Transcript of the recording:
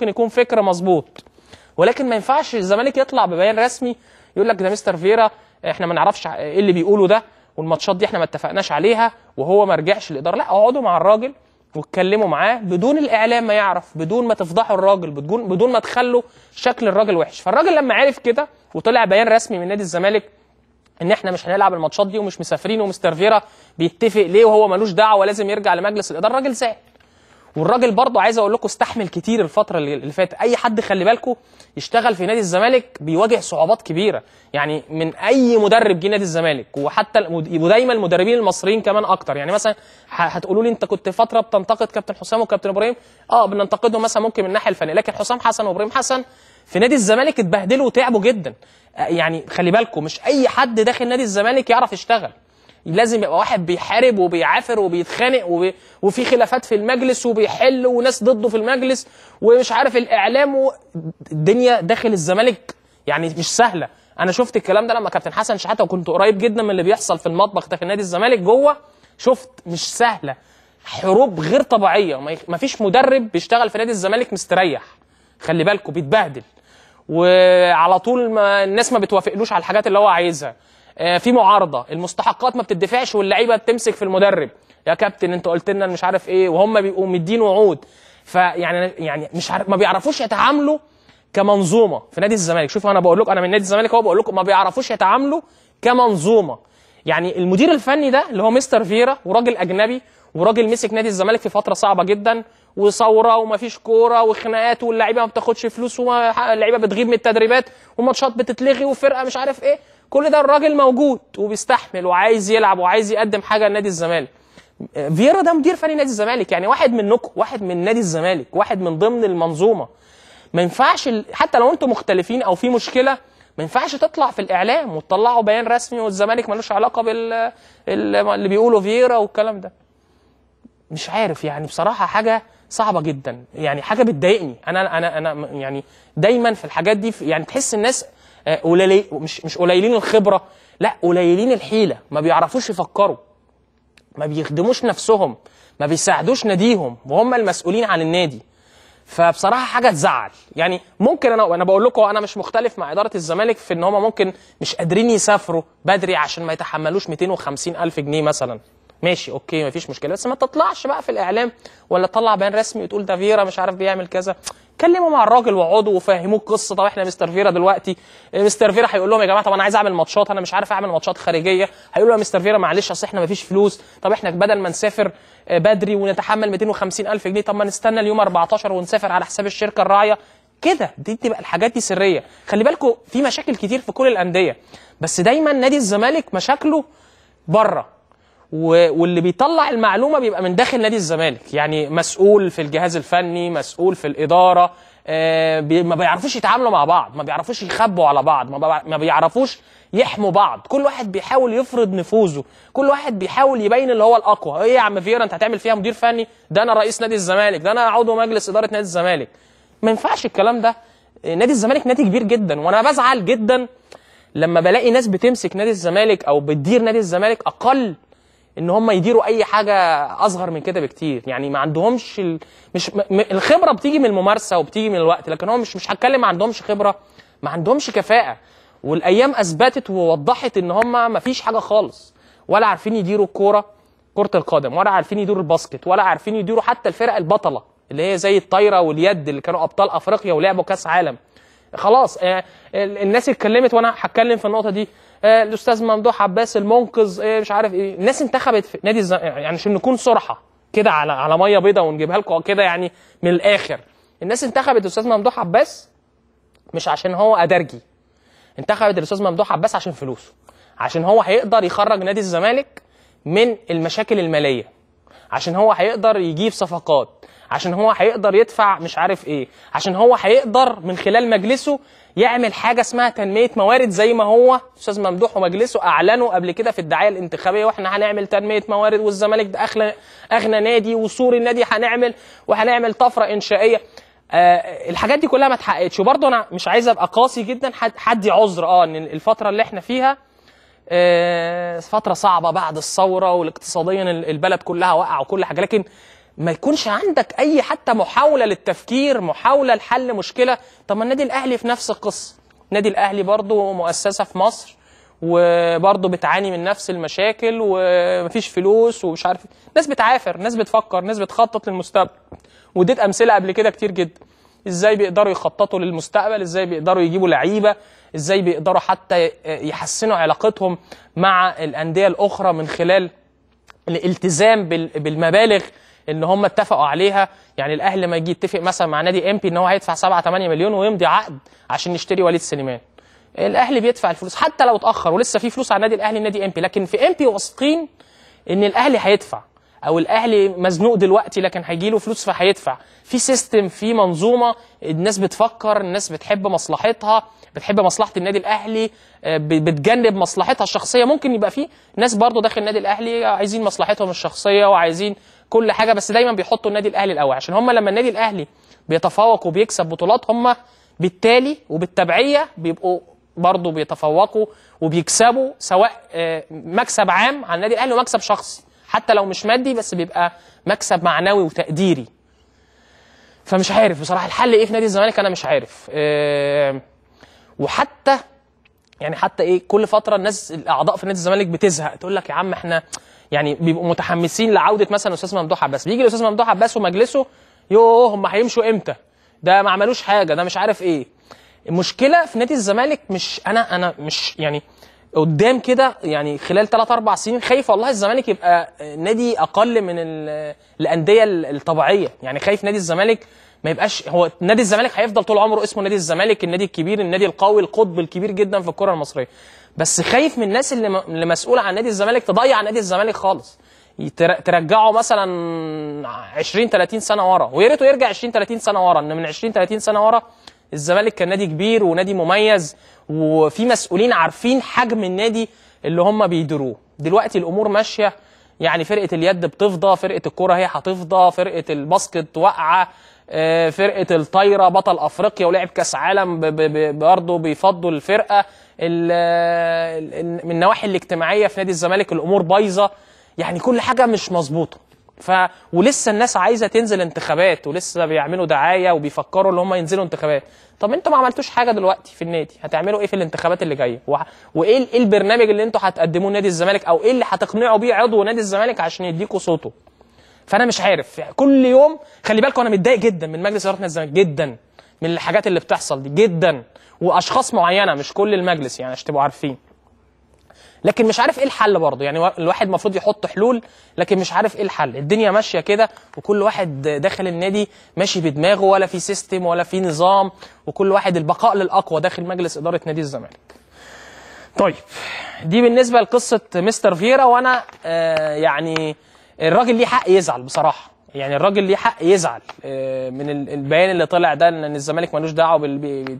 ممكن يكون فكر مظبوط ولكن ما ينفعش الزمالك يطلع ببيان رسمي يقول لك ده مستر فيرا احنا ما نعرفش ايه اللي بيقوله ده والماتشات دي احنا ما اتفقناش عليها وهو ما رجعش الاداره لا اقعدوا مع الراجل واتكلموا معاه بدون الاعلام ما يعرف بدون ما تفضحوا الراجل بدون بدون ما تخلوا شكل الراجل وحش فالراجل لما عرف كده وطلع بيان رسمي من نادي الزمالك ان احنا مش هنلعب الماتشات دي ومش مسافرين ومستر فيرا بيتفق ليه وهو ملوش دعوه ولازم يرجع لمجلس الاداره الراجل زعل والراجل برضه عايز اقول لكم استحمل كتير الفتره اللي فاتت اي حد خلي بالكم يشتغل في نادي الزمالك بيواجه صعوبات كبيره يعني من اي مدرب جه نادي الزمالك وحتى ودايما المدربين المصريين كمان اكتر يعني مثلا هتقولوا لي انت كنت فتره بتنتقد كابتن حسام وكابتن ابراهيم اه بننتقدهم مثلا ممكن من الناحيه الفنيه لكن حسام حسن وابراهيم حسن في نادي الزمالك اتبهدلوا وتعبوا جدا آه، يعني خلي بالكم مش اي حد داخل نادي الزمالك يعرف يشتغل لازم يبقى واحد بيحارب وبيعافر وبيتخانق وبي... وفي خلافات في المجلس وبيحل وناس ضده في المجلس ومش عارف الاعلام و... الدنيا داخل الزمالك يعني مش سهله انا شفت الكلام ده لما كابتن حسن شحاته وكنت قريب جدا من اللي بيحصل في المطبخ داخل نادي الزمالك جوه شفت مش سهله حروب غير طبيعيه ما فيش مدرب بيشتغل في نادي الزمالك مستريح خلي بالكم بيتبهدل وعلى طول ما الناس ما بتوافقلوش على الحاجات اللي هو عايزها آه، في معارضه المستحقات ما بتدفعش واللعيبه بتمسك في المدرب يا كابتن انت قلت لنا مش عارف ايه وهم بيبقوا مدين وعود فيعني يعني مش عارف ما بيعرفوش يتعاملوا كمنظومه في نادي الزمالك شوفوا انا بقول لكم انا من نادي الزمالك اهو بقول لكم ما بيعرفوش يتعاملوا كمنظومه يعني المدير الفني ده اللي هو مستر فيرا وراجل اجنبي وراجل مسك نادي الزمالك في فتره صعبه جدا وثوره ومفيش كوره وخناقات واللعيبه ما بتاخدش فلوس واللعيبه بتغيب من التدريبات وماتشات بتتلغي وفرقه مش عارف ايه كل ده الراجل موجود وبيستحمل وعايز يلعب وعايز يقدم حاجه لنادي الزمالك فييرا ده مدير فني نادي الزمالك يعني واحد منكم واحد من نادي الزمالك واحد من ضمن المنظومه ما ينفعش حتى لو انتم مختلفين او في مشكله ما ينفعش تطلع في الاعلام وتطلعوا بيان رسمي والزمالك ملوش علاقه بال اللي بيقولوا فييرا والكلام ده مش عارف يعني بصراحه حاجه صعبه جدا يعني حاجه بتضايقني انا انا انا يعني دايما في الحاجات دي يعني تحس الناس آه، قليلين مش مش قليلين الخبره لا قليلين الحيله ما بيعرفوش يفكروا ما بيخدموش نفسهم ما بيساعدوش ناديهم وهم المسؤولين عن النادي فبصراحه حاجه تزعل يعني ممكن انا انا بقول لكم انا مش مختلف مع اداره الزمالك في ان هم ممكن مش قادرين يسافروا بدري عشان ما يتحملوش 250 الف جنيه مثلا ماشي اوكي مفيش مشكله بس ما تطلعش بقى في الاعلام ولا تطلع بيان رسمي وتقول ده فيرا مش عارف بيعمل كذا اتكلموا مع الراجل واقعدوا وفهموه القصه طب احنا مستر فيرا دلوقتي إيه، مستر فيرا هيقول لهم يا جماعه طب انا عايز اعمل ماتشات انا مش عارف اعمل ماتشات خارجيه هيقولوا يا مستر فيرا معلش اصل احنا مفيش فلوس طب احنا بدل ما نسافر آه، بدري ونتحمل 250 الف جنيه طب ما نستنى اليوم 14 ونسافر على حساب الشركه الراعيه كده دي تبقى الحاجات دي سريه خلي بالكم في مشاكل كتير في كل الانديه بس دايما نادي الزمالك مشاكله بره واللي بيطلع المعلومه بيبقى من داخل نادي الزمالك يعني مسؤول في الجهاز الفني مسؤول في الاداره آه، ما بيعرفوش يتعاملوا مع بعض ما بيعرفوش يخبوا على بعض ما بيعرفوش يحموا بعض كل واحد بيحاول يفرض نفوذه كل واحد بيحاول يبين اللي هو الاقوى ايه يا عم فيرا انت هتعمل فيها مدير فني ده انا رئيس نادي الزمالك ده انا عضو مجلس اداره نادي الزمالك ما ينفعش الكلام ده آه، نادي الزمالك نادي كبير جدا وانا بزعل جدا لما بلاقي ناس بتمسك نادي الزمالك او بتدير نادي الزمالك اقل ان هم يديروا اي حاجه اصغر من كده بكتير يعني ما عندهمش ال... مش م... الخبره بتيجي من الممارسه وبتيجي من الوقت لكن هو مش مش هتكلم ما عندهمش خبره ما عندهمش كفاءه والايام اثبتت ووضحت ان هم ما فيش حاجه خالص ولا عارفين يديروا الكوره كره القدم ولا عارفين يديروا الباسكت ولا عارفين يديروا حتى الفرق البطله اللي هي زي الطايره واليد اللي كانوا ابطال افريقيا ولعبوا كاس عالم خلاص آه، الناس اتكلمت وانا هتكلم في النقطه دي آه، الاستاذ ممدوح عباس المنقذ آه، مش عارف ايه الناس انتخبت في نادي الزمالك آه، يعني عشان نكون صرحه كده على على ميه بيضه ونجيبها لكم كده يعني من الاخر الناس انتخبت الاستاذ ممدوح عباس مش عشان هو ادرجي انتخبت الاستاذ ممدوح عباس عشان فلوسه عشان هو هيقدر يخرج نادي الزمالك من المشاكل الماليه عشان هو هيقدر يجيب صفقات عشان هو هيقدر يدفع مش عارف ايه عشان هو هيقدر من خلال مجلسه يعمل حاجه اسمها تنميه موارد زي ما هو استاذ ممدوح ومجلسه اعلنوا قبل كده في الدعايه الانتخابيه واحنا هنعمل تنميه موارد والزمالك ده اغلى اغنى نادي وسور النادي هنعمل وهنعمل طفره انشائيه آه الحاجات دي كلها ما اتحققتش وبرضه انا مش عايز ابقى قاسي جدا حد عذر اه ان الفتره اللي احنا فيها آه فتره صعبه بعد الثوره والاقتصاديا البلد كلها وقع وكل حاجه لكن ما يكونش عندك اي حتى محاوله للتفكير محاوله لحل مشكله طب ما النادي الاهلي في نفس القصه النادي الاهلي برضه مؤسسه في مصر وبرضه بتعاني من نفس المشاكل ومفيش فلوس ومش عارف إيه. ناس بتعافر ناس بتفكر ناس بتخطط للمستقبل واديت امثله قبل كده كتير جدا ازاي بيقدروا يخططوا للمستقبل ازاي بيقدروا يجيبوا لعيبه ازاي بيقدروا حتى يحسنوا علاقتهم مع الانديه الاخرى من خلال الالتزام بالمبالغ ان هم اتفقوا عليها يعني الاهلي لما يجي يتفق مثلا مع نادي امبي ان هو هيدفع 7 8 مليون ويمضي عقد عشان يشتري وليد سليمان الاهلي بيدفع الفلوس حتى لو اتاخر ولسه في فلوس على النادي الاهلي نادي امبي لكن في امبي واثقين ان الاهلي هيدفع او الاهلي مزنوق دلوقتي لكن هيجي له فلوس فهيدفع في سيستم في منظومه الناس بتفكر الناس بتحب مصلحتها بتحب مصلحه النادي الاهلي آه، بتجنب مصلحتها الشخصيه ممكن يبقى في ناس برضه داخل النادي الاهلي عايزين مصلحتهم الشخصيه وعايزين كل حاجه بس دايما بيحطوا النادي الاهلي الاول عشان هم لما النادي الاهلي بيتفوق وبيكسب بطولات هم بالتالي وبالتبعيه بيبقوا برضه بيتفوقوا وبيكسبوا سواء آه، مكسب عام على النادي الاهلي ومكسب شخصي حتى لو مش مادي بس بيبقى مكسب معنوي وتقديري فمش عارف بصراحه الحل ايه في نادي الزمالك انا مش عارف آه، وحتى يعني حتى ايه كل فتره الناس الاعضاء في نادي الزمالك بتزهق تقول لك يا عم احنا يعني بيبقوا متحمسين لعوده مثلا استاذ ممدوح عباس بيجي الاستاذ ممدوح عباس ومجلسه يوه هم هيمشوا امتى ده ما عملوش حاجه ده مش عارف ايه المشكله في نادي الزمالك مش انا انا مش يعني قدام كده يعني خلال 3 4 سنين خايف والله الزمالك يبقى نادي اقل من الانديه الطبيعيه يعني خايف نادي الزمالك ما يبقاش هو نادي الزمالك هيفضل طول عمره اسمه نادي الزمالك النادي الكبير النادي القوي القطب الكبير جدا في الكره المصريه بس خايف من الناس اللي, اللي مسؤوله عن نادي الزمالك تضيع نادي الزمالك خالص ترجعه مثلا 20 30 سنه ورا ويا ريته يرجع 20 30 سنه ورا ان من 20 30 سنه ورا الزمالك كان نادي كبير ونادي مميز وفي مسؤولين عارفين حجم النادي اللي هم بيديروه دلوقتي الامور ماشيه يعني فرقه اليد بتفضى فرقه الكوره هي هتفضى فرقه الباسكت واقعه آه، فرقه الطايره بطل افريقيا ولعب كاس عالم برضه بيفضوا الفرقه من النواحي الاجتماعيه في نادي الزمالك الامور بايظه يعني كل حاجه مش مظبوطه ف ولسه الناس عايزه تنزل انتخابات ولسه بيعملوا دعايه وبيفكروا ان هم ينزلوا انتخابات طب انتوا ما عملتوش حاجه دلوقتي في النادي هتعملوا ايه في الانتخابات اللي جايه و... وايه إيه البرنامج اللي انتوا هتقدموه لنادي الزمالك او ايه اللي هتقنعوا بيه عضو نادي الزمالك عشان يديكوا صوته فانا مش عارف كل يوم خلي بالكم انا متضايق جدا من مجلس اداره الزمالك جدا من الحاجات اللي بتحصل دي جدا واشخاص معينه مش كل المجلس يعني عشان تبقوا عارفين لكن مش عارف ايه الحل برضه يعني الواحد المفروض يحط حلول لكن مش عارف ايه الحل الدنيا ماشيه كده وكل واحد داخل النادي ماشي بدماغه ولا في سيستم ولا في نظام وكل واحد البقاء للاقوى داخل مجلس اداره نادي الزمالك طيب دي بالنسبه لقصه مستر فيرا وانا آه يعني الراجل ليه حق يزعل بصراحه يعني الراجل ليه حق يزعل آه، من البيان اللي طلع ده ان الزمالك ملوش دعوه